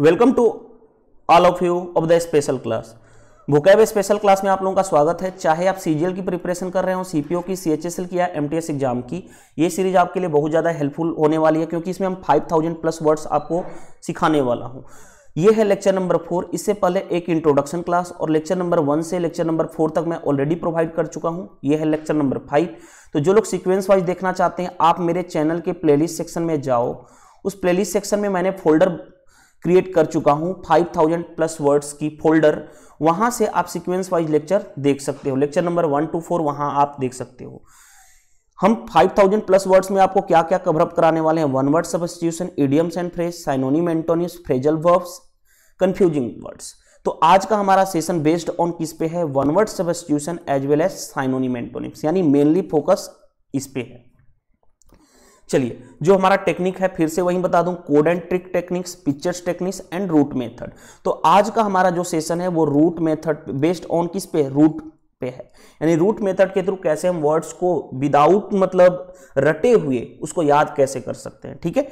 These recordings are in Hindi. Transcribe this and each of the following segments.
welcome to all of you of the special class vocab special class में आप लोगों का स्वागत है चाहे आप सीजीएल की प्रिपरेशन कर रहे हो सीपीओ की सीएचएसएल की या एमटीएस एग्जाम की ये सीरीज आपके लिए बहुत ज़्यादा हेल्पफुल होने वाली है क्योंकि इसमें हम 5000 प्लस वर्ड्स आपको सिखाने वाला हूँ ये है लेक्चर नंबर फोर इससे पहले एक इंट्रोडक्शन क्लास और लेक्चर नंबर वन से लेक्चर नंबर फोर तक मैं ऑलरेडी प्रोवाइड कर चुका हूँ ये है लेक्चर नंबर फाइव तो जो लोग सिक्वेंस वाइज देखना चाहते हैं आप मेरे चैनल के प्लेलिस्ट सेक्शन में जाओ उस प्लेलिस्ट सेक्शन में मैंने फोल्डर क्रिएट कर चुका हूं 5000 प्लस वर्ड्स की फोल्डर वहां से आप सीक्वेंस वाइज लेक्चर देख सकते हो lecture number one two four वहां आप देख सकते हो हम 5000 प्लस वर्ड्स में आपको क्या क्या कवरअप कराने वाले हैं one word substitution idioms and phrase synonym antonyms phrasal verbs confusing words तो आज का हमारा सेशन बेस्ड ऑन किस पे है one word substitution as well as synonym antonyms यानी मेनली फोकस इस पे है चलिए जो हमारा टेक्निक है फिर से वही बता दूं code and trick techniques pictures techniques and root method तो आज का हमारा जो सेशन है वो रूट मेथड बेस्ड ऑन किस पे रूट पे है यानी रूट मेथड के थ्रू कैसे हम वर्ड्स को विदाउट मतलब रटे हुए उसको याद कैसे कर सकते हैं ठीक है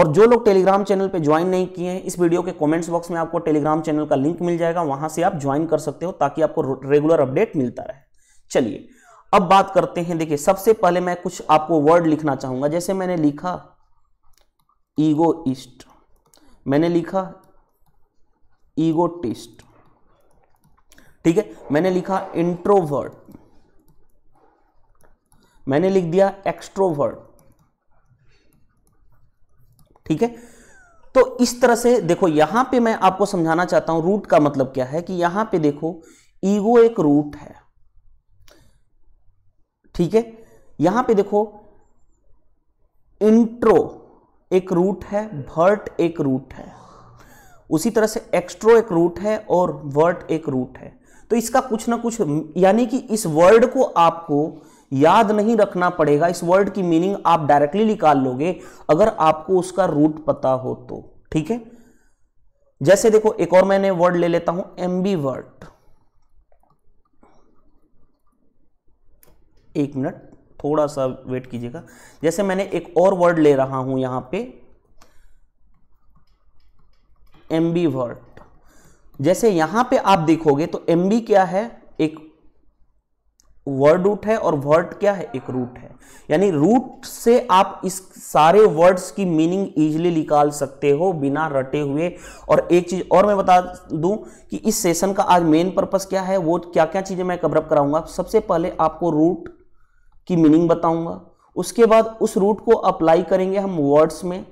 और जो लोग टेलीग्राम चैनल पे ज्वाइन नहीं किए हैं इस वीडियो के कमेंट्स बॉक्स में आपको टेलीग्राम चैनल का लिंक मिल जाएगा वहां से आप ज्वाइन कर सकते हो ताकि आपको रेगुलर अपडेट मिलता रहे चलिए अब बात करते हैं देखिए सबसे पहले मैं कुछ आपको वर्ड लिखना चाहूंगा जैसे मैंने लिखा ईस्ट मैंने लिखा ईगो टिस्ट ठीक है मैंने लिखा इंट्रोवर्ड मैंने लिख दिया एक्सट्रोवर्ड ठीक है तो इस तरह से देखो यहां पे मैं आपको समझाना चाहता हूं रूट का मतलब क्या है कि यहां पे देखो ईगो एक रूट है ठीक है यहां पे देखो इंट्रो एक रूट है वर्ट एक रूट है उसी तरह से एक्स्ट्रो एक रूट है और वर्ट एक रूट है तो इसका कुछ ना कुछ यानी कि इस वर्ड को आपको याद नहीं रखना पड़ेगा इस वर्ड की मीनिंग आप डायरेक्टली निकाल लोगे अगर आपको उसका रूट पता हो तो ठीक है जैसे देखो एक और मैंने वर्ड ले लेता हूं एम्बी वर्ट एक मिनट थोड़ा सा वेट कीजिएगा जैसे मैंने एक और वर्ड ले रहा हूं यहां पे एम्बी वर्ड जैसे यहां पे आप देखोगे तो एमबी क्या है एक वर्ड रूट है और वर्ड क्या है एक रूट है यानी रूट से आप इस सारे वर्ड्स की मीनिंग इजीली निकाल सकते हो बिना रटे हुए और एक चीज और मैं बता दूं कि इस सेशन का आज मेन पर्पस क्या है वो क्या क्या चीजें मैं कवरअप कराऊंगा सबसे पहले आपको रूट की मीनिंग बताऊंगा उसके बाद उस रूट को अप्लाई करेंगे हम वर्ड्स में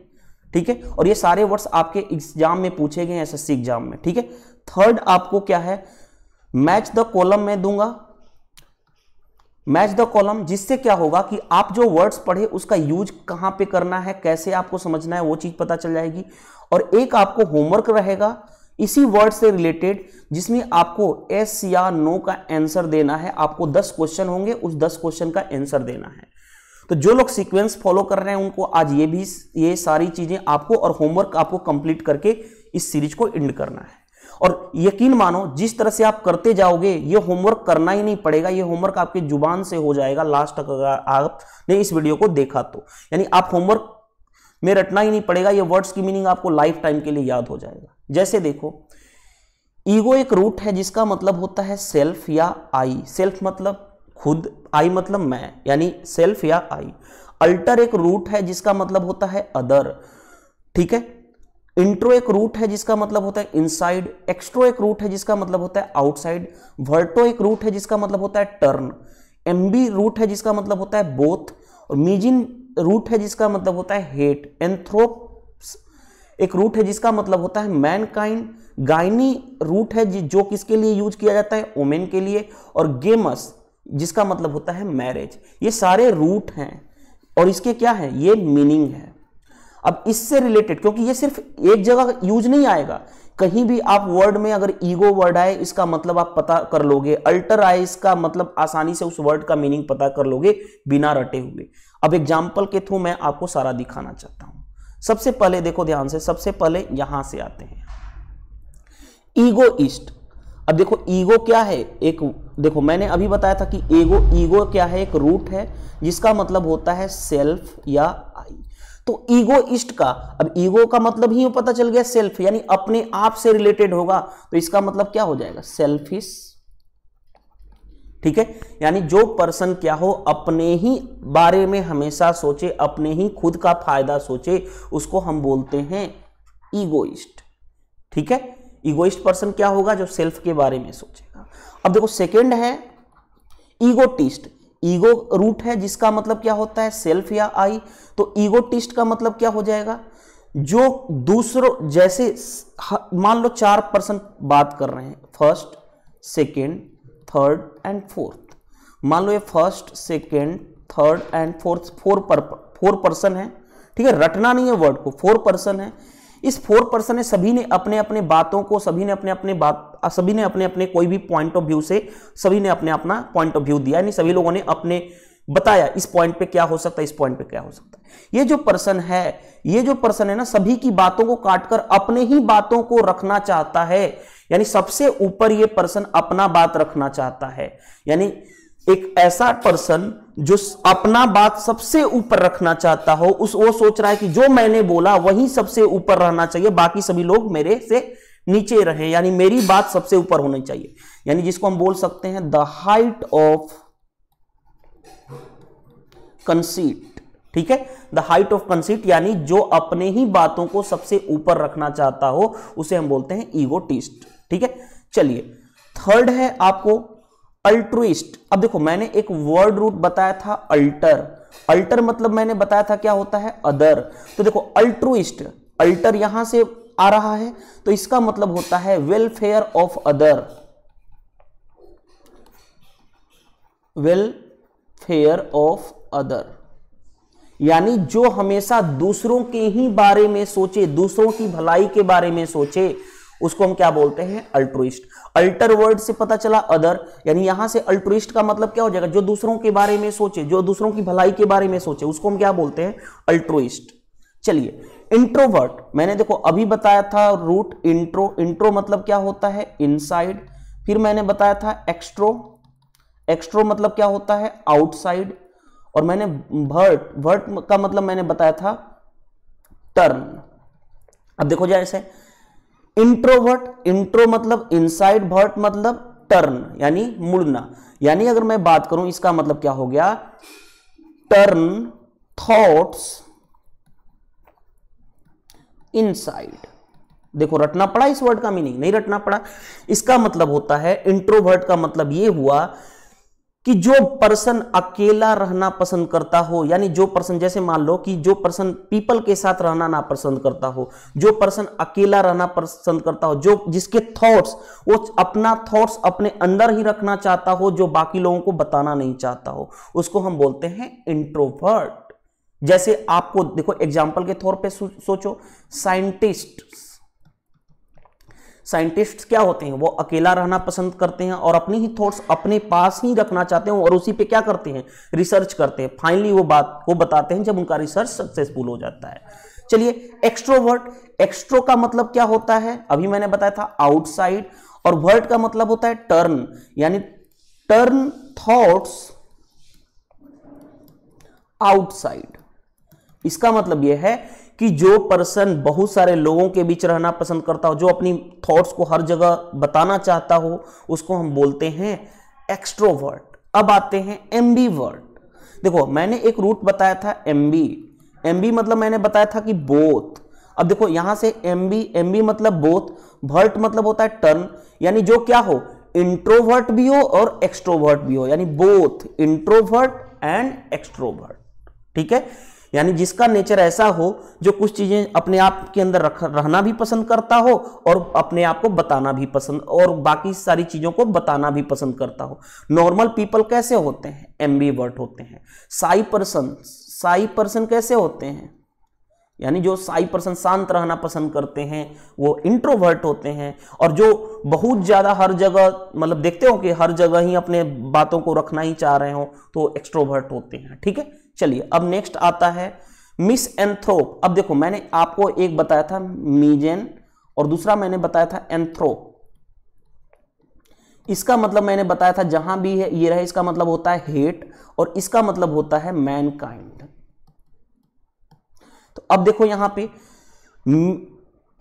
ठीक है और ये सारे वर्ड्स आपके एग्जाम में पूछे गए एस एस एग्जाम में ठीक है थर्ड आपको क्या है मैच द कॉलम में दूंगा मैच द कॉलम जिससे क्या होगा कि आप जो वर्ड्स पढ़े उसका यूज कहां पे करना है कैसे आपको समझना है वो चीज़ पता चल जाएगी और एक आपको होमवर्क रहेगा इसी वर्ड से रिलेटेड जिसमें आपको एस या नो का आंसर देना है आपको दस क्वेश्चन होंगे उस दस क्वेश्चन का आंसर देना है तो जो लोग सीक्वेंस फॉलो कर रहे हैं उनको आज ये भी ये सारी चीजें आपको और होमवर्क आपको कंप्लीट करके इस सीरीज को एंड करना है और यकीन मानो जिस तरह से आप करते जाओगे ये होमवर्क करना ही नहीं पड़ेगा ये होमवर्क आपके जुबान से हो जाएगा लास्ट तक अगर आपने इस वीडियो को देखा तो यानी आप होमवर्क में रटना ही नहीं पड़ेगा ये वर्ड्स की मीनिंग आपको लाइफ टाइम के लिए याद हो जाएगा जैसे देखो ईगो एक रूट है जिसका मतलब होता है सेल्फ या आई सेल्फ मतलब खुद आई मतलब मैं यानी सेल्फ या आई अल्टर एक रूट है जिसका मतलब होता है अदर ठीक है इंट्रो एक रूट है जिसका मतलब होता है इनसाइड एक्स्ट्रो एक रूट है जिसका मतलब होता है आउटसाइड वर्टो एक रूट है जिसका मतलब होता है टर्न एमबी रूट है जिसका मतलब होता है बोथ और मीजिन रूट है जिसका मतलब होता है हेट एंथ्रोप एक रूट है जिसका मतलब होता है मैनकाइंड गाइनी रूट है जो किसके लिए यूज किया जाता है ओमेन के लिए और गेमस जिसका मतलब होता है मैरिज ये सारे रूट हैं और इसके क्या है ये मीनिंग है अब इससे रिलेटेड क्योंकि ये सिर्फ एक जगह यूज नहीं आएगा कहीं भी आप वर्ड में अगर ईगो वर्ड आए इसका मतलब आप पता कर लोगे अल्टर आए इसका मतलब आसानी से उस वर्ड का मीनिंग पता कर लोगे बिना रटे हुए अब एग्जाम्पल के थ्रू मैं आपको सारा दिखाना चाहता हूं सबसे पहले देखो ध्यान से सबसे पहले यहां से आते हैं ईगो ईस्ट अब देखो ईगो क्या है एक देखो मैंने अभी बताया था कि एगो ईगो क्या है एक रूट है जिसका मतलब होता है सेल्फ या आई तो ईगो ईस्ट का अब ईगो का मतलब ही पता चल गया सेल्फ यानी अपने आप से रिलेटेड होगा तो इसका मतलब क्या हो जाएगा सेल्फिश ठीक है यानी जो पर्सन क्या हो अपने ही बारे में हमेशा सोचे अपने ही खुद का फायदा सोचे उसको हम बोलते हैं ईगोइस्ट ठीक है ईगोइस्ट पर्सन क्या होगा जो सेल्फ के बारे में सोचेगा अब देखो सेकंड है ईगोटिस्ट ईगो रूट है जिसका मतलब क्या होता है सेल्फ या आई तो ईगोटिस्ट का मतलब क्या हो जाएगा जो दूसरों जैसे मान लो चार पर्सन बात कर रहे हैं first second third and fourth मान लो ये first second third and fourth four पर फोर पर्सन है ठीक है रटना नहीं है वर्ड को फोर पर्सन है इस फोर पर्सन ने सभी ने अपने अपने बातों को सभी ने अपने अपने बात सभी ने अपने अपने कोई भी पॉइंट ऑफ व्यू से सभी ने अपने अपना पॉइंट ऑफ व्यू दिया यानी सभी लोगों ने अपने बताया इस पॉइंट पे क्या हो सकता है इस पॉइंट पे क्या हो सकता है ये जो पर्सन है ये जो पर्सन है ना सभी की बातों को काटकर अपने ही बातों को रखना चाहता है यानी सबसे ऊपर ये पर्सन अपना बात रखना चाहता है यानी एक ऐसा पर्सन जो अपना बात सबसे ऊपर रखना चाहता हो उस वो सोच रहा है कि जो मैंने बोला वही सबसे ऊपर रहना चाहिए बाकी सभी लोग मेरे से नीचे रहे यानी मेरी बात सबसे ऊपर होनी चाहिए यानी जिसको हम बोल सकते हैं द हाइट ऑफ कंसीट ठीक है द हाइट ऑफ कंसीट यानी जो अपने ही बातों को सबसे ऊपर रखना चाहता हो उसे हम बोलते हैं ईगोटिस्ट ठीक है चलिए थर्ड है आपको अल्ट्रुइस्ट अब देखो मैंने एक वर्ड रूट बताया था अल्टर अल्टर मतलब मैंने बताया था क्या होता है अदर तो देखो अल्ट्रुइस्ट अल्टर यहां से आ रहा है तो इसका मतलब होता है welfare of other welfare of other यानी जो हमेशा दूसरों के ही बारे में सोचे दूसरों की भलाई के बारे में सोचे उसको हम क्या बोलते हैं अल्ट्रोइस्ट अल्टर वर्ड से पता चला अदर यानी यहां से अल्ट्रोइस्ट का मतलब क्या हो जाएगा जो दूसरों के बारे में सोचे जो दूसरों की भलाई के बारे में सोचे उसको हम क्या बोलते हैं अल्ट्रोइस्ट चलिए इंट्रोवर्ट मैंने देखो अभी बताया था रूट इंट्रो इंट्रो मतलब क्या होता है इनसाइड फिर मैंने बताया था एक्स्ट्रो एक्स्ट्रो मतलब क्या होता है आउटसाइड और मैंने वर्ट वर्ट का मतलब मैंने बताया था टर्न अब देखो जैसे इंट्रोवर्ट इंट्रो मतलब इनसाइड वर्ट मतलब टर्न यानी मुड़ना यानी अगर मैं बात करूं इसका मतलब क्या हो गया टर्न थॉट्स इनसाइड देखो रटना पड़ा इस वर्ड का मीनिंग नहीं रटना पड़ा इसका मतलब होता है इंट्रोवर्ट का मतलब यह हुआ कि जो पर्सन अकेला रहना पसंद करता हो यानी जो पर्सन जैसे मान लो कि जो पर्सन पीपल के साथ रहना ना पसंद करता हो जो पर्सन अकेला रहना पसंद करता हो जो जिसके थॉट्स वो अपना थॉट्स अपने अंदर ही रखना चाहता हो जो बाकी लोगों को बताना नहीं चाहता हो उसको हम बोलते हैं इंट्रोवर्ट जैसे आपको देखो एग्जाम्पल के तौर पर सोचो साइंटिस्ट साइंटिस्ट क्या होते हैं वो अकेला रहना पसंद करते हैं और अपनी ही थॉट्स अपने पास ही रखना चाहते हैं और उसी पे क्या करते हैं रिसर्च करते हैं फाइनली वो बात वो बताते हैं जब उनका रिसर्च सक्सेसफुल हो जाता है चलिए एक्स्ट्रोवर्ट एक्स्ट्रो का मतलब क्या होता है अभी मैंने बताया था आउटसाइड और वर्ड का मतलब होता है टर्न यानी टर्न थॉट्स आउटसाइड इसका मतलब यह है कि जो पर्सन बहुत सारे लोगों के बीच रहना पसंद करता हो जो अपनी थॉट्स को हर जगह बताना चाहता हो उसको हम बोलते हैं एक्स्ट्रोवर्ट अब आते हैं एम्बीवर्ट देखो मैंने एक रूट बताया था एम बी मतलब मैंने बताया था कि बोथ अब देखो यहां से एम बी एम बी मतलब बोथ वर्ट मतलब होता है टर्न यानी जो क्या हो इंट्रोवर्ट भी हो और एक्सट्रोवर्ट भी हो यानी बोथ इंट्रोवर्ट एंड एक्स्ट्रोवर्ट ठीक है यानी जिसका नेचर ऐसा हो जो कुछ चीज़ें अपने आप के अंदर रख रहना भी पसंद करता हो और अपने आप को बताना भी पसंद और बाकी सारी चीज़ों को बताना भी पसंद करता हो नॉर्मल पीपल कैसे होते हैं एम्बी होते हैं साई पर्सन साई पर्सन कैसे होते हैं यानी जो साई पर्सन शांत रहना पसंद करते हैं वो इंट्रोवर्ट होते हैं और जो बहुत ज़्यादा हर जगह मतलब देखते हो कि हर जगह ही अपने बातों को रखना ही चाह रहे हो तो एक्स्ट्रोवर्ट होते हैं ठीक है चलिए अब नेक्स्ट आता है मिस एंथ्रोप अब देखो मैंने आपको एक बताया था मीजेन और दूसरा मैंने बताया था एंथ्रोप इसका मतलब मैंने बताया था जहां भी है ये रहे इसका मतलब होता है हेट और इसका मतलब होता है मैनकाइंड तो अब देखो यहां पे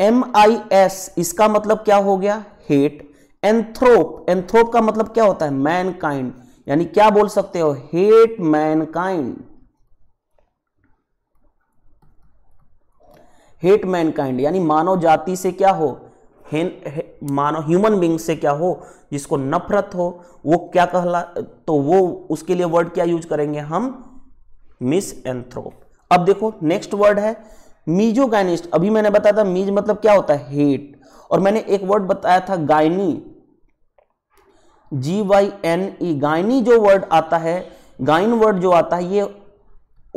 एम आई एस इसका मतलब क्या हो गया हेट एंथ्रोप एंथ्रोप का मतलब क्या होता है मैनकाइंड यानी क्या बोल सकते हो हेट मैनकाइंड हेट मैनकाइंड यानी मानव जाति से क्या हो मानव ह्यूमन बींग से क्या हो जिसको नफरत हो वो क्या कहला तो वो उसके लिए वर्ड क्या यूज करेंगे हम मिस एंथ्रोप अब देखो नेक्स्ट वर्ड है मीजो गाइनिस्ट अभी मैंने बताया था मीज मतलब क्या होता है हेट और मैंने एक वर्ड बताया था gyny G Y N E gyny जो वर्ड आता है गाइन वर्ड जो आता है ये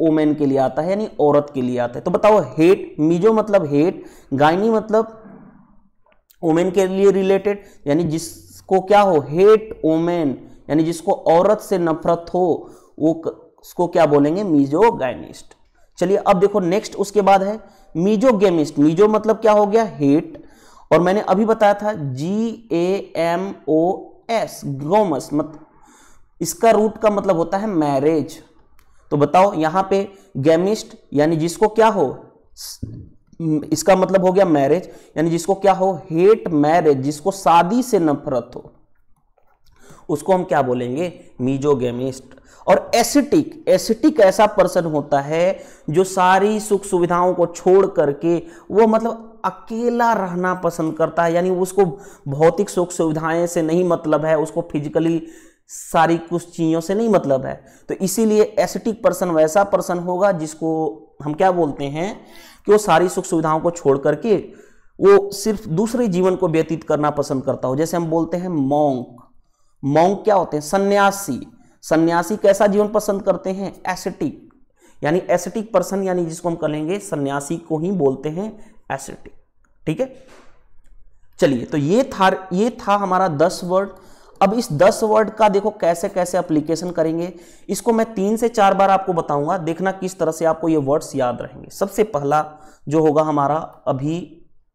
ओमेन के लिए आता है यानी औरत के लिए आता है तो बताओ हेट मीजो मतलब हेट गायनी मतलब ओमेन के लिए रिलेटेड यानी जिसको क्या हो हेट ओमेन यानी जिसको औरत से नफरत हो वो उसको क्या बोलेंगे मीजो गायनिस्ट चलिए अब देखो नेक्स्ट उसके बाद है मीजो गेमिस्ट मीजो मतलब क्या हो गया हेट और मैंने अभी बताया था जी ए एम ओ एस गोमस मत इसका रूट का मतलब होता है मैरिज तो बताओ यहां पे गेमिस्ट यानी जिसको क्या हो इसका मतलब हो गया मैरिज यानी जिसको क्या हो हेट मैरिज जिसको शादी से नफरत हो उसको हम क्या बोलेंगे मीजोगेमिस्ट और एसिटिक एसिटिक ऐसा पर्सन होता है जो सारी सुख सुविधाओं को छोड़ करके वो मतलब अकेला रहना पसंद करता है यानी उसको भौतिक सुख सुविधाएं से नहीं मतलब है उसको फिजिकली सारी कुछ चीज़ों से नहीं मतलब है तो इसीलिए एसिटिक पर्सन वैसा पर्सन होगा जिसको हम क्या बोलते हैं कि वो सारी सुख सुविधाओं को छोड़ करके वो सिर्फ दूसरे जीवन को व्यतीत करना पसंद करता हो जैसे हम बोलते हैं मोंक मोंक क्या होते हैं सन्यासी सन्यासी कैसा जीवन पसंद करते हैं एसिटिक यानी एसिटिक पर्सन यानी जिसको हम कहेंगे सन्यासी को ही बोलते हैं एसिटिक ठीक है चलिए तो ये था ये था हमारा दस वर्ड अब इस दस वर्ड का देखो कैसे कैसे अप्लीकेशन करेंगे इसको मैं तीन से चार बार आपको बताऊंगा देखना किस तरह से आपको ये वर्ड्स याद रहेंगे सबसे पहला जो होगा हमारा अभी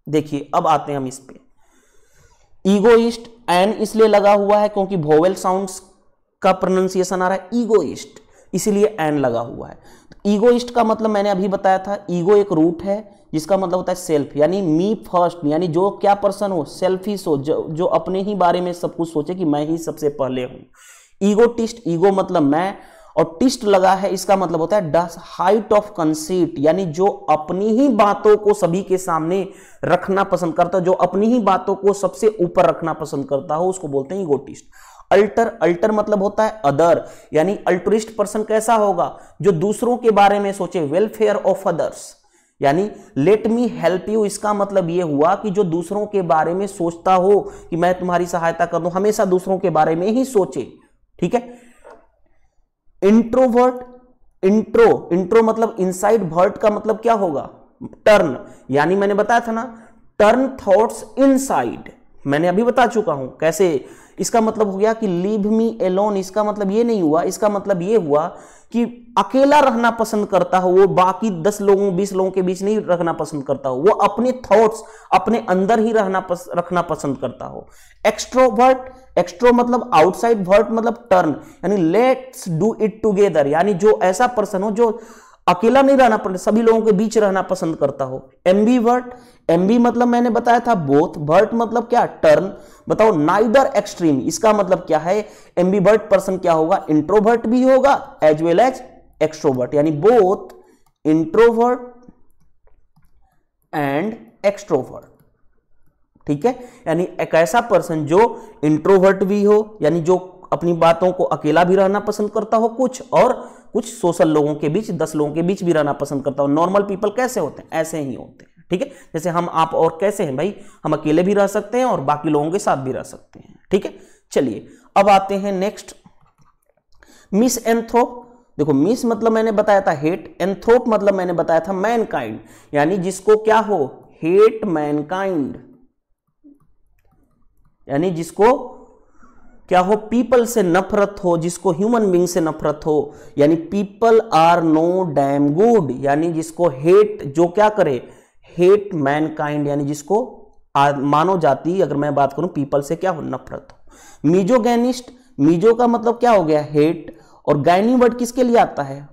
देखिए अब आते हैं हम इस पे ईगोइस्ट एन इसलिए लगा हुआ है क्योंकि भोवेल साउंड का प्रोनाउंसिएशन आ रहा है ईगोइस्ट इसीलिए एन लगा हुआ है ईगोइस्ट का मतलब मैंने अभी बताया था ईगो एक रूट है जिसका मतलब होता है सेल्फ यानी मी फर्स्ट यानी जो क्या पर्सन हो सेल्फिश हो जो जो अपने ही बारे में सब कुछ सोचे कि मैं ही सबसे पहले हूँ ईगोटिस्ट ईगो मतलब मैं और टिस्ट लगा है इसका मतलब होता है डस हाइट ऑफ कंसीट यानी जो अपनी ही बातों को सभी के सामने रखना पसंद करता हो जो अपनी ही बातों को सबसे ऊपर रखना पसंद करता हो उसको बोलते हैं ईगोटिस्ट अल्टर अल्टर मतलब होता है अदर यानी अल्टरिस्ट पर्सन कैसा होगा जो दूसरों के बारे में सोचे वेलफेयर ऑफ अदर्स यानी लेट मी हेल्प यू इसका मतलब ये हुआ कि जो दूसरों के बारे में सोचता हो कि मैं तुम्हारी सहायता कर दू हमेशा दूसरों के बारे में ही सोचे ठीक है इंट्रोवर्ट इंट्रो इंट्रो मतलब इनसाइड वर्ट का मतलब क्या होगा टर्न यानी मैंने बताया था ना टर्न थॉट्स इनसाइड मैंने अभी बता चुका हूं कैसे इसका मतलब हो गया कि लीव मी एलोन इसका मतलब ये नहीं हुआ इसका मतलब ये हुआ कि अकेला रहना पसंद करता हो वो बाकी दस लोगों बीस लोगों के बीच नहीं रखना पसंद करता हो वो अपने थॉट्स अपने अंदर ही रहना पस, रखना पसंद करता हो एक्स्ट्रोवर्ट एक्स्ट्रो मतलब आउटसाइड वर्ट मतलब टर्न यानी लेट्स डू इट टूगेदर यानी जो ऐसा पर्सन हो जो अकेला नहीं रहना पड़ता सभी लोगों के बीच रहना पसंद करता हो वर्ट एमबी मतलब मैंने बताया था बोथ भर्ट मतलब क्या टर्न बताओ नाइदर एक्सट्रीम इसका मतलब क्या है एमबी भर्ट पर्सन क्या होगा इंट्रोवर्ट भी होगा एज वेल एज एक्सट्रोवर्ट यानी बोथ इंट्रोवर्ट एंड एक्सट्रोवर्ट ठीक है यानी एक ऐसा पर्सन जो इंट्रोवर्ट भी हो यानी जो अपनी बातों को अकेला भी रहना पसंद करता हो कुछ और कुछ सोशल लोगों के बीच दस लोगों के बीच भी रहना पसंद करता हो नॉर्मल पीपल कैसे होते हैं ऐसे ही होते हैं ठीक है जैसे हम आप और कैसे हैं भाई हम अकेले भी रह सकते हैं और बाकी लोगों के साथ भी रह सकते हैं ठीक है चलिए अब आते हैं नेक्स्ट मिस एंथ्रो देखो मिस मतलब मैंने बताया था हेट एंथ्रोप मतलब मैंने बताया था मैनकाइंड यानी जिसको क्या हो हेट मैनकाइंड यानी जिसको क्या हो पीपल से नफरत हो जिसको ह्यूमन बींग से नफरत हो यानी people are no damn good यानी जिसको हेट जो क्या करे हेट मैनकाइंड यानी जिसको मानव जाति अगर मैं बात करूं पीपल से क्या हो नफरत हो मीजोगैनिस्ट मीजो का मतलब क्या हो गया हेट और गायनी वर्ड किसके लिए आता है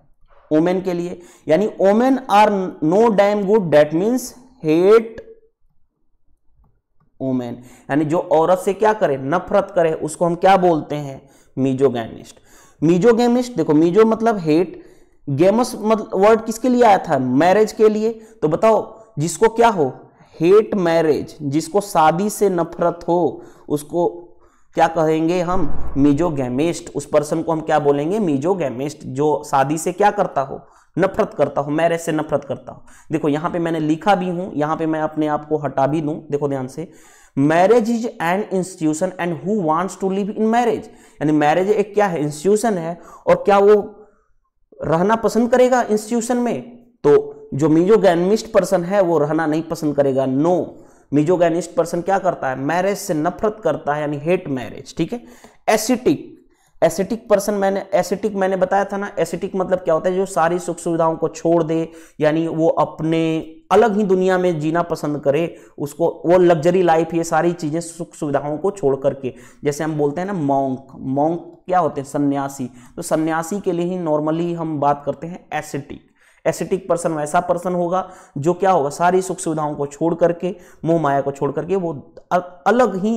ओमेन के लिए यानी women are no damn good that means hate women यानी जो औरत से क्या करे नफरत करे उसको हम क्या बोलते हैं मीजोगैनिस्ट मीजोगेमिस्ट देखो मीजो मतलब हेट गेमस मतलब वर्ड किसके लिए आया था मैरिज के लिए तो बताओ जिसको क्या हो हेट मैरिज जिसको शादी से नफरत हो उसको क्या कहेंगे हम मिजोगेमिस्ट उस पर्सन को हम क्या बोलेंगे मिजोगेमिस्ट जो शादी से क्या करता हो नफरत करता हो मैरिज से नफरत करता हो देखो यहां पे मैंने लिखा भी हूं यहाँ पे मैं अपने आप को हटा भी दू देखो ध्यान से marriage is an institution and who wants to live in marriage यानी मैरिज एक क्या है इंस्टीट्यूशन है और क्या वो रहना पसंद करेगा इंस्टीट्यूशन में तो जो मिजोगैनिस्ट पर्सन है वो रहना नहीं पसंद करेगा नो मिजोगैनिस्ट पर्सन क्या करता है मैरिज से नफरत करता है यानी हेट मैरिज ठीक है एसिटिक एसिटिक पर्सन मैंने एसिटिक मैंने बताया था ना एसिटिक मतलब क्या होता है जो सारी सुख सुविधाओं को छोड़ दे यानी वो अपने अलग ही दुनिया में जीना पसंद करे उसको वो लग्जरी लाइफ ये सारी चीज़ें सुख सुविधाओं को छोड़ करके जैसे हम बोलते हैं ना मॉन्क मॉन्क क्या होते हैं सन्यासी तो सन्यासी के लिए ही नॉर्मली हम बात करते हैं एसिटिक एसिटिक पर्सन वैसा पर्सन होगा जो क्या होगा सारी सुख सुविधाओं को छोड़ करके मोह माया को छोड़ करके वो अलग ही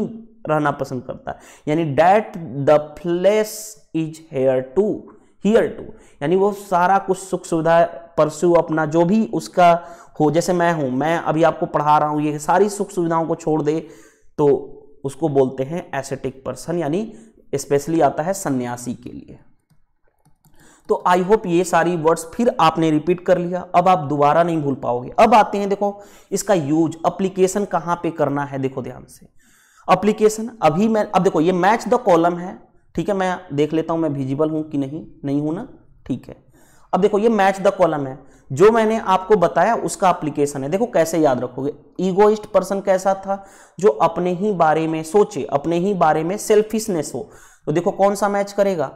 रहना पसंद करता है यानी that the flesh is here to here to यानी वो सारा कुछ सुख सुविधा परस्यू अपना जो भी उसका हो जैसे मैं हूं मैं अभी आपको पढ़ा रहा हूं ये सारी सुख सुविधाओं को छोड़ दे तो उसको बोलते हैं एसेटिक पर्सन यानी स्पेशली आता है सन्यासी के लिए तो आई होप ये सारी वर्ड्स फिर आपने रिपीट कर लिया अब आप दोबारा नहीं भूल पाओगे अब आते हैं देखो इसका यूज अप्लीकेशन कहां पे करना है देखो ध्यान से अप्लीकेशन अभी मैं अब देखो ये मैच द कॉलम है ठीक है मैं देख लेता हूं मैं विजिबल हूं कि नहीं नहीं हूं ना ठीक है अब देखो ये मैच द कॉलम है जो मैंने आपको बताया उसका अप्लीकेशन है देखो कैसे याद रखोगे ईगोइस्ट पर्सन कैसा था जो अपने ही बारे में सोचे अपने ही बारे में सेल्फिशनेस हो तो देखो कौन सा मैच करेगा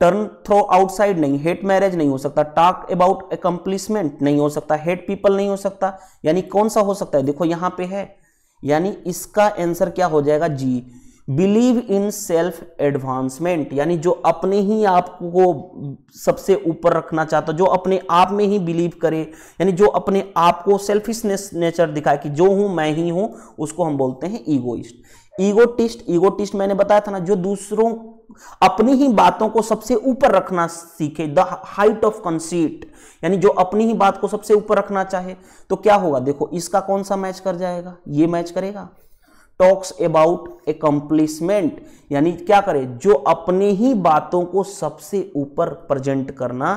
टर्न थ्रो आउटसाइड नहीं हेट मैरिज नहीं हो सकता टॉक अबाउट अकम्प्लिसमेंट नहीं हो सकता हेट पीपल नहीं हो सकता यानी कौन सा हो सकता है देखो यहां पे है यानी इसका आंसर क्या हो जाएगा जी बिलीव इन सेल्फ एडवांसमेंट यानी जो अपने ही आप को सबसे ऊपर रखना चाहता जो अपने आप में ही बिलीव करे यानी जो अपने आप को सेल्फिशनेस नेचर दिखाए कि जो हूं मैं ही हूं उसको हम बोलते हैं ईगोइस्ट ईगोटिस्ट ईगोटिस्ट मैंने बताया था ना जो दूसरों अपनी ही बातों को सबसे ऊपर रखना सीखे द हाइट ऑफ कंसीट यानी जो अपनी ही बात को सबसे ऊपर रखना चाहे तो क्या होगा देखो इसका कौन सा मैच कर जाएगा ये मैच करेगा टॉक्स अबाउट एकम्प्लिसमेंट यानी क्या करे जो अपनी ही बातों को सबसे ऊपर प्रेजेंट करना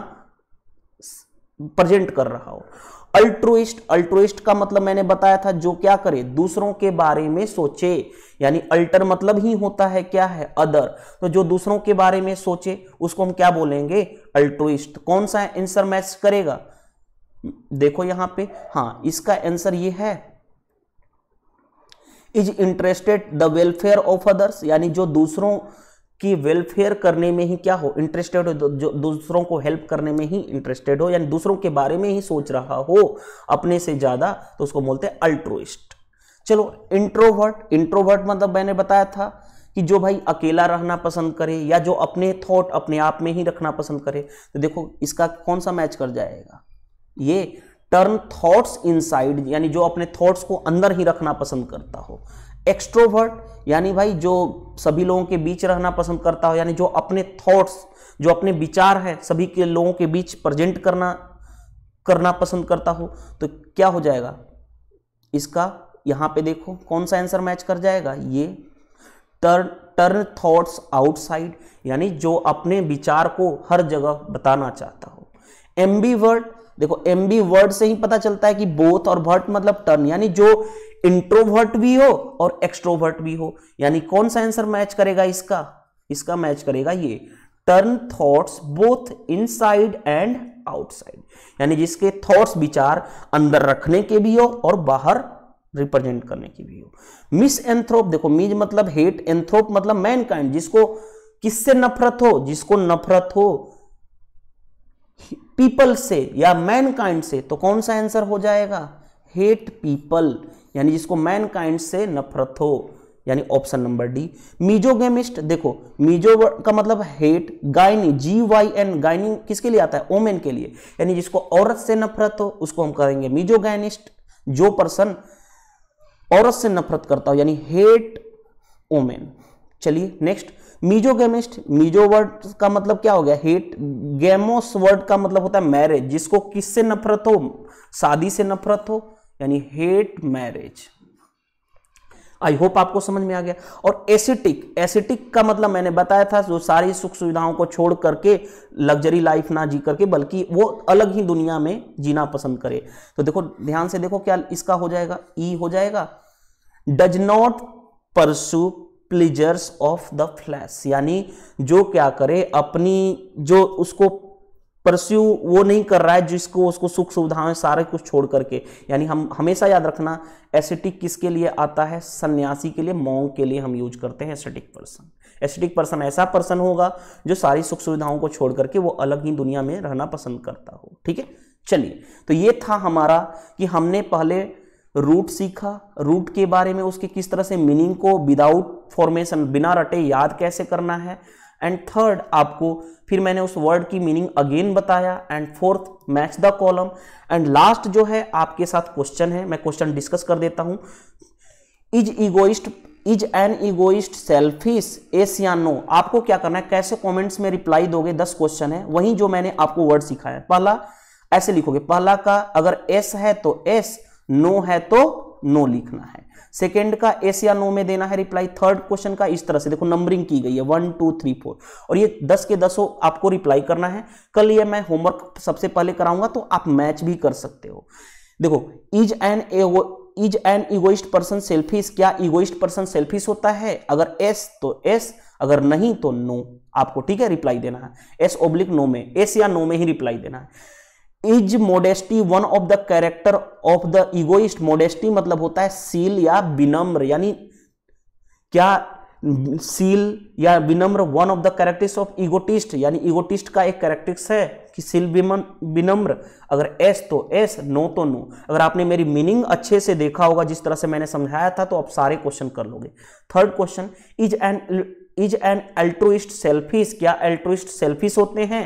प्रेजेंट कर रहा हो अल्ट्रोइस्ट अल्ट्रोइस्ट का मतलब मैंने बताया था जो क्या करे दूसरों के बारे में सोचे यानी अल्टर मतलब ही होता है क्या है अदर तो जो दूसरों के बारे में सोचे उसको हम क्या बोलेंगे अल्ट्रोइस्ट कौन सा आंसर मैच करेगा देखो यहां पे हाँ इसका आंसर ये है is interested the welfare of others यानी जो दूसरों कि वेलफेयर करने में ही क्या हो इंटरेस्टेड हो जो दूसरों को हेल्प करने में ही इंटरेस्टेड हो यानी दूसरों के बारे में ही सोच रहा हो अपने से ज़्यादा तो उसको बोलते हैं अल्ट्रोइस्ट चलो इंट्रोवर्ट इंट्रोवर्ट मतलब मैंने बताया था कि जो भाई अकेला रहना पसंद करे या जो अपने थॉट अपने आप में ही रखना पसंद करे तो देखो इसका कौन सा मैच कर जाएगा ये टर्न थॉट्स इनसाइड यानी जो अपने थॉट्स को अंदर ही रखना पसंद करता हो एक्स्ट्रोवर्ट यानी भाई जो सभी लोगों के बीच रहना पसंद करता हो यानी जो अपने थॉट्स जो अपने विचार है सभी के लोगों के बीच प्रेजेंट करना करना पसंद करता हो तो क्या हो जाएगा इसका यहाँ पे देखो कौन सा आंसर मैच कर जाएगा ये टर्न टर्न थॉट्स आउटसाइड यानी जो अपने विचार को हर जगह बताना चाहता हो एम्बीवर्ट देखो एम बी वर्ड से ही पता चलता है कि बोथ और वर्ट मतलब टर्न यानी जो इंट्रोवर्ट भी हो और एक्सट्रोवर्ट भी हो यानी कौन सा आंसर मैच करेगा इसका इसका मैच करेगा ये turn thoughts both inside and outside यानी जिसके थॉट्स विचार अंदर रखने के भी हो और बाहर रिप्रेजेंट करने के भी हो मिस एंथ्रोप देखो मीज मतलब हेट एंथ्रोप मतलब मैनकाइंड जिसको किससे नफरत हो जिसको नफरत हो पीपल से या मैनकाइंड से तो कौन सा आंसर हो जाएगा हेट पीपल यानी जिसको मैनकाइंड से नफरत हो यानी ऑप्शन नंबर डी मीजोगेमिस्ट देखो मीजो का मतलब hate gyny G Y N gyny किसके लिए आता है ओमेन के लिए यानी जिसको औरत से नफरत हो उसको हम करेंगे मीजोगैनिस्ट जो पर्सन औरत से नफरत करता हो यानी हेट ओमेन चलिए next misogamist miso word का मतलब क्या हो गया हेट गेमोस वर्ड का मतलब होता है मैरिज जिसको किससे नफरत हो शादी से नफरत हो यानी हेट मैरिज आई होप आपको समझ में आ गया और एसिटिक एसिटिक का मतलब मैंने बताया था जो सारी सुख सुविधाओं को छोड़ करके लग्जरी लाइफ ना जी करके बल्कि वो अलग ही दुनिया में जीना पसंद करे तो देखो ध्यान से देखो क्या इसका हो जाएगा ई हो जाएगा does not pursue pleasures of the flesh यानी जो क्या करे अपनी जो उसको परस्यू वो नहीं कर रहा है जिसको उसको सुख सुविधाएं सारे कुछ छोड़ करके यानी हम हमेशा याद रखना एसिटिक किसके लिए आता है सन्यासी के लिए मोंग के लिए हम यूज करते हैं एसिटिक पर्सन एसिटिक पर्सन ऐसा पर्सन होगा जो सारी सुख सुविधाओं को छोड़ करके वो अलग ही दुनिया में रहना पसंद करता हो ठीक है चलिए तो ये था हमारा कि हमने पहले रूट सीखा रूट के बारे में उसके किस तरह से मीनिंग को विदाउट फॉर्मेशन बिना रटे याद कैसे करना है एंड थर्ड आपको फिर मैंने उस वर्ड की मीनिंग अगेन बताया and fourth match the column and last जो है आपके साथ क्वेश्चन है मैं क्वेश्चन डिस्कस कर देता हूं is egoist is an egoist selfish yes या नो आपको क्या करना है कैसे कॉमेंट्स में रिप्लाई दोगे दस क्वेश्चन है वही जो मैंने आपको वर्ड सिखाया पहला ऐसे लिखोगे पहला का अगर एस है तो एस नो है तो नो लिखना है सेकेंड का एस या नो में देना है रिप्लाई थर्ड क्वेश्चन का इस तरह से देखो नंबरिंग की गई है वन टू थ्री फोर और ये दस के दसों आपको रिप्लाई करना है कल ये मैं होमवर्क सबसे पहले कराऊंगा तो आप मैच भी कर सकते हो देखो is an is an egoist person selfish क्या इगोइस्ट पर्सन सेल्फिश होता है अगर एस तो एस अगर नहीं तो नो आपको ठीक है रिप्लाई देना है एस ओब्लिक नो में एस या नो में ही रिप्लाई देना है is modesty one of the character of the egoist modesty मतलब होता है सील या विनम्र यानी क्या सील या विनम्र one of the characters of egotist यानी इगोटिस्ट का एक कैरेक्टर्स है कि सील विनम्र अगर एस तो एस नो तो नो अगर आपने मेरी मीनिंग अच्छे से देखा होगा जिस तरह से मैंने समझाया था तो आप सारे क्वेश्चन कर लोगे third question is an is an altruist selfish क्या अल्ट्रोइस्ट सेल्फिश होते हैं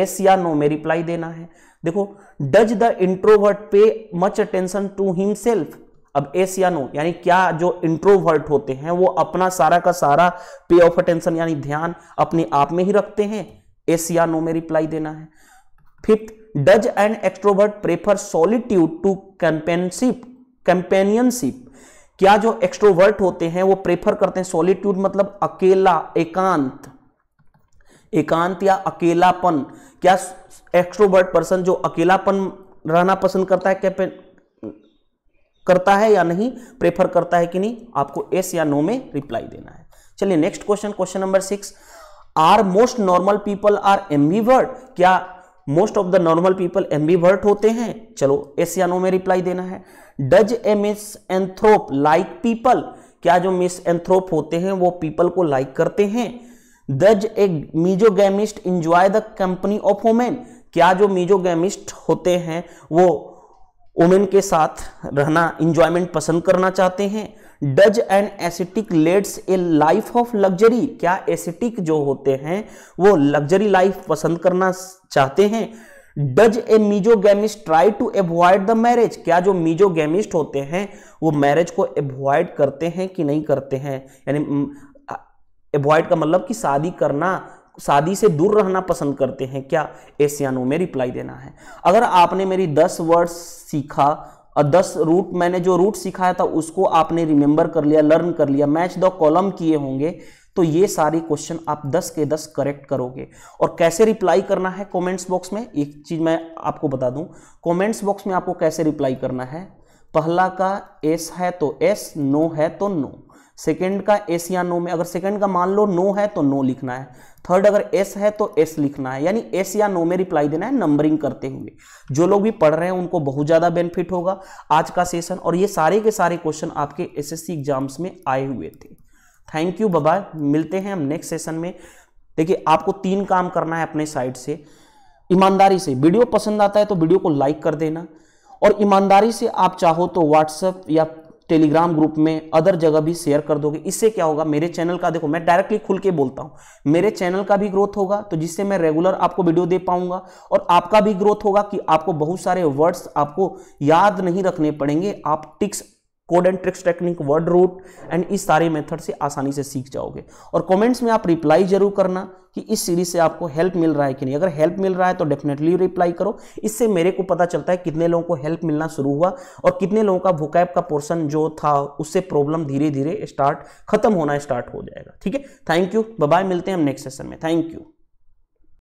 एस या नो में रिप्लाई देना है देखो does the introvert pay much attention to himself अब एस या नो यानी क्या जो इंट्रोवर्ट होते हैं वो अपना सारा का सारा पे ऑफ अटेंशन यानी ध्यान अपने आप में ही रखते हैं एस या नो में रिप्लाई देना है fifth does and extrovert prefer solitude to companionship companionship क्या जो एक्सट्रोवर्ट होते हैं वो प्रेफर करते हैं सॉलिट्यूड मतलब अकेला एकांत एकांत या अकेलापन क्या एक्सट्रोवर्ट पर्सन जो अकेलापन रहना पसंद करता है क्या करता है या नहीं प्रेफर करता है कि नहीं आपको एस या नो में रिप्लाई देना है चलिए next question question number six are most normal people are ambivert क्या most of the normal people ambivert होते हैं चलो एस या नो में रिप्लाई देना है does a misanthrope like people क्या जो मिस एंथ्रोप होते हैं वो पीपल को लाइक like करते हैं does a misogamist enjoy the company of women क्या जो मीजोगेमिस्ट होते हैं वो वोमेन के साथ रहना इंजॉयमेंट पसंद करना चाहते हैं does an ascetic leads a life of luxury क्या एसिटिक जो होते हैं वो लग्जरी लाइफ पसंद करना चाहते हैं does a misogamist try to avoid the marriage क्या जो मीजोगेमिस्ट होते हैं वो मैरिज को एवॉयड करते हैं कि नहीं करते हैं यानी एवॉइड का मतलब कि शादी करना शादी से दूर रहना पसंद करते हैं क्या एस या नो में रिप्लाई देना है अगर आपने मेरी दस वर्ड्स सीखा और दस रूट मैंने जो रूट सिखाया था उसको आपने रिमेंबर कर लिया लर्न कर लिया मैच द कॉलम किए होंगे तो ये सारे क्वेश्चन आप 10 के 10 करेक्ट करोगे और कैसे रिप्लाई करना है कमेंट्स बॉक्स में एक चीज़ मैं आपको बता दूं कमेंट्स बॉक्स में आपको कैसे रिप्लाई करना है पहला का एस है तो एस नो है तो नो सेकेंड का एस या नो में अगर सेकेंड का मान लो नो है तो नो लिखना है थर्ड अगर एस है तो एस लिखना है यानी एस या नो में रिप्लाई देना है नंबरिंग करते हुए जो लोग भी पढ़ रहे हैं उनको बहुत ज़्यादा बेनिफिट होगा आज का सेशन और ये सारे के सारे क्वेश्चन आपके सी एग्जाम्स में आए हुए थे थैंक यू बाबा मिलते हैं हम नेक्स्ट सेशन में देखिए आपको तीन काम करना है अपने साइड से ईमानदारी से वीडियो पसंद आता है तो वीडियो को लाइक कर देना और ईमानदारी से आप चाहो तो व्हाट्सएप या टेलीग्राम ग्रुप में अदर जगह भी शेयर कर दोगे इससे क्या होगा मेरे चैनल का देखो मैं डायरेक्टली खुल के बोलता हूँ मेरे चैनल का भी ग्रोथ होगा तो जिससे मैं रेगुलर आपको वीडियो दे पाऊंगा और आपका भी ग्रोथ होगा कि आपको बहुत सारे वर्ड्स आपको याद नहीं रखने पड़ेंगे आप tricks code and tricks technique word root and इस सारे मेथड से आसानी से सीख जाओगे और कॉमेंट्स में आप रिप्लाई जरूर करना कि इस सीरीज से आपको हेल्प मिल रहा है कि नहीं अगर हेल्प मिल रहा है तो डेफिनेटली रिप्लाई करो इससे मेरे को पता चलता है कितने लोगों को हेल्प मिलना शुरू हुआ और कितने लोगों का वोकैब का पोर्सन जो था उससे प्रॉब्लम धीरे धीरे स्टार्ट खत्म होना स्टार्ट हो जाएगा ठीक है थैंक यू बाय मिलते हैं हम नेक्स्ट सेशन में थैंक यू